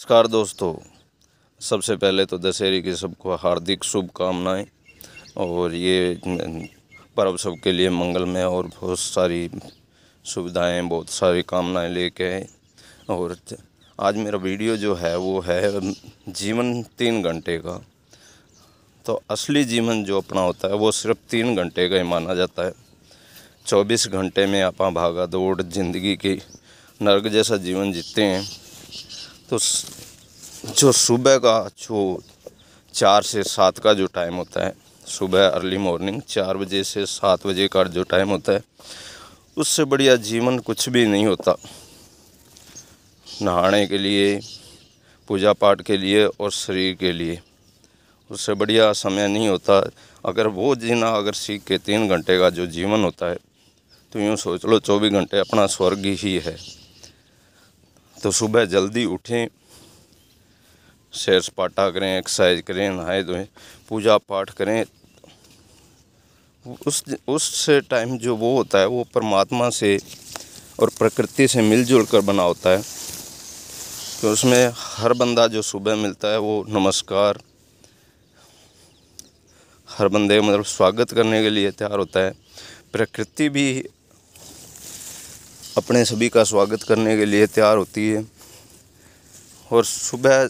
नमस्कार दोस्तों सबसे पहले तो दशहरे की सबको हार्दिक शुभकामनाएं और ये पर्व सबके लिए मंगलमय और बहुत सारी सुविधाएं बहुत सारी कामनाएं लेके और आज मेरा वीडियो जो है वो है जीवन तीन घंटे का तो असली जीवन जो अपना होता है वो सिर्फ तीन घंटे का ही माना जाता है चौबीस घंटे में आप भागा दौड़ जिंदगी की नर्क जैसा जीवन जीते हैं तो जो सुबह का जो चार से सात का जो टाइम होता है सुबह अर्ली मॉर्निंग चार बजे से सात बजे का जो टाइम होता है उससे बढ़िया जीवन कुछ भी नहीं होता नहाने के लिए पूजा पाठ के लिए और शरीर के लिए उससे बढ़िया समय नहीं होता अगर वो जीना अगर सीख के तीन घंटे का जो जीवन होता है तो यूँ सोच लो चौबीस घंटे अपना स्वर्ग ही है तो सुबह जल्दी उठें सैर सपाटा करें एक्सरसाइज करें नहाए धोएं पूजा पाठ करें उस उस टाइम जो वो होता है वो परमात्मा से और प्रकृति से मिलजुल कर बना होता है तो उसमें हर बंदा जो सुबह मिलता है वो नमस्कार हर बंदे मतलब स्वागत करने के लिए तैयार होता है प्रकृति भी अपने सभी का स्वागत करने के लिए तैयार होती है और सुबह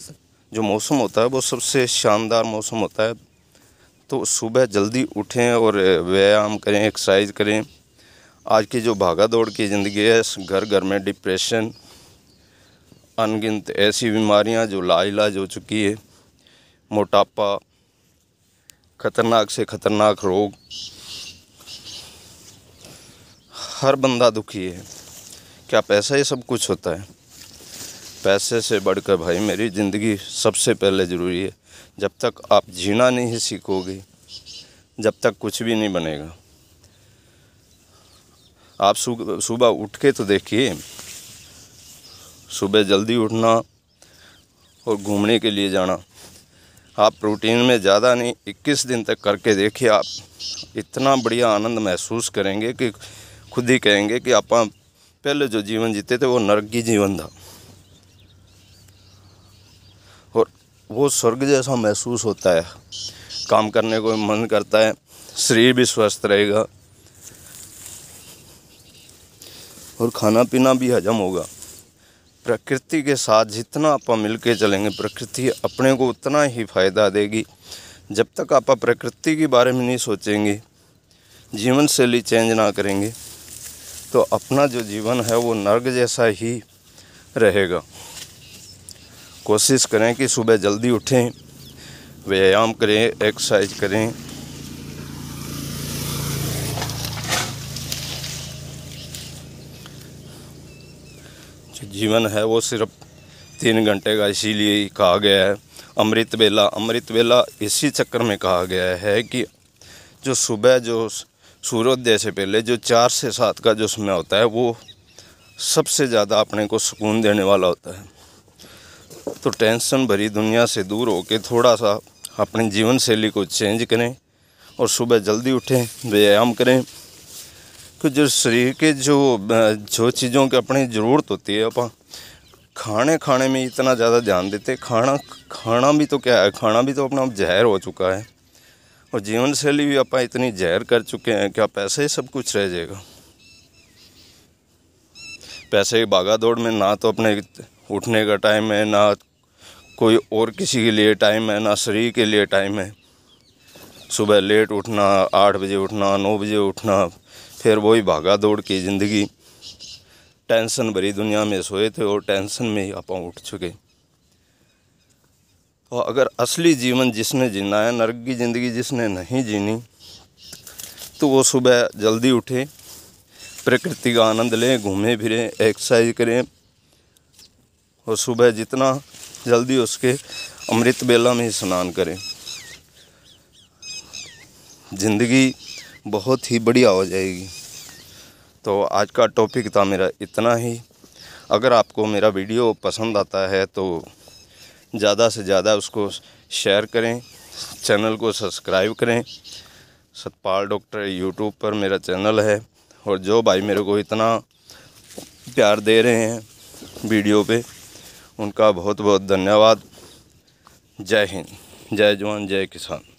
जो मौसम होता है वो सबसे शानदार मौसम होता है तो सुबह जल्दी उठें और व्यायाम करें एक्सरसाइज करें आज की जो भागा दौड़ की ज़िंदगी है घर घर में डिप्रेशन अनगिनत ऐसी बीमारियां जो लाइलाज हो चुकी है मोटापा खतरनाक से खतरनाक रोग हर बंदा दुखी है क्या पैसा ही सब कुछ होता है पैसे से बढ़कर भाई मेरी ज़िंदगी सबसे पहले ज़रूरी है जब तक आप जीना नहीं सीखोगे जब तक कुछ भी नहीं बनेगा आप सुबह उठ के तो देखिए सुबह जल्दी उठना और घूमने के लिए जाना आप प्रोटीन में ज़्यादा नहीं 21 दिन तक करके देखिए आप इतना बढ़िया आनंद महसूस करेंगे कि खुद ही कहेंगे कि आप पहले जो जीवन जीते थे वो नर्क की जीवन था और वो स्वर्ग जैसा महसूस होता है काम करने को मन करता है शरीर भी स्वस्थ रहेगा और खाना पीना भी हजम होगा प्रकृति के साथ जितना आप मिल के चलेंगे प्रकृति अपने को उतना ही फायदा देगी जब तक आप प्रकृति के बारे में नहीं सोचेंगे जीवन शैली चेंज ना करेंगे तो अपना जो जीवन है वो नर्क जैसा ही रहेगा कोशिश करें कि सुबह जल्दी उठें व्यायाम करें एक्सरसाइज करें जो जीवन है वो सिर्फ तीन घंटे का इसीलिए कहा गया है अमृत वेला अमृत वेला इसी चक्कर में कहा गया है कि जो सुबह जो सूर्योदय से पहले जो चार से सात का जो समय होता है वो सबसे ज़्यादा अपने को सुकून देने वाला होता है तो टेंशन भरी दुनिया से दूर हो के थोड़ा सा अपनी जीवन शैली को चेंज करें और सुबह जल्दी उठें व्यायाम करें कि जो शरीर के जो जो चीज़ों की अपनी ज़रूरत होती है अपन खाने खाने में इतना ज़्यादा ध्यान देते खाना खाना भी तो क्या है खाना भी तो अपना जहर हो चुका है और जीवन शैली भी आप इतनी जहर कर चुके हैं कि आप पैसे ही सब कुछ रह जाएगा पैसे की भागा दौड़ में ना तो अपने उठने का टाइम है ना कोई और किसी के लिए टाइम है ना शरीर के लिए टाइम है सुबह लेट उठना आठ बजे उठना नौ बजे उठना फिर वही भागा दौड़ की ज़िंदगी टेंशन भरी दुनिया में सोए थे और टेंशन में ही आप उठ चुके और अगर असली जीवन जिसने जीना है नर्क की ज़िंदगी जिसने नहीं जीनी तो वो सुबह जल्दी उठे प्रकृति का आनंद लें घूमें फिरें एक्सरसाइज करें और सुबह जितना जल्दी उसके अमृत बेला में स्नान करें ज़िंदगी बहुत ही बढ़िया हो जाएगी तो आज का टॉपिक था मेरा इतना ही अगर आपको मेरा वीडियो पसंद आता है तो ज़्यादा से ज़्यादा उसको शेयर करें चैनल को सब्सक्राइब करें सतपाल डॉक्टर यूट्यूब पर मेरा चैनल है और जो भाई मेरे को इतना प्यार दे रहे हैं वीडियो पे उनका बहुत बहुत धन्यवाद जय हिंद जय जवान जय किसान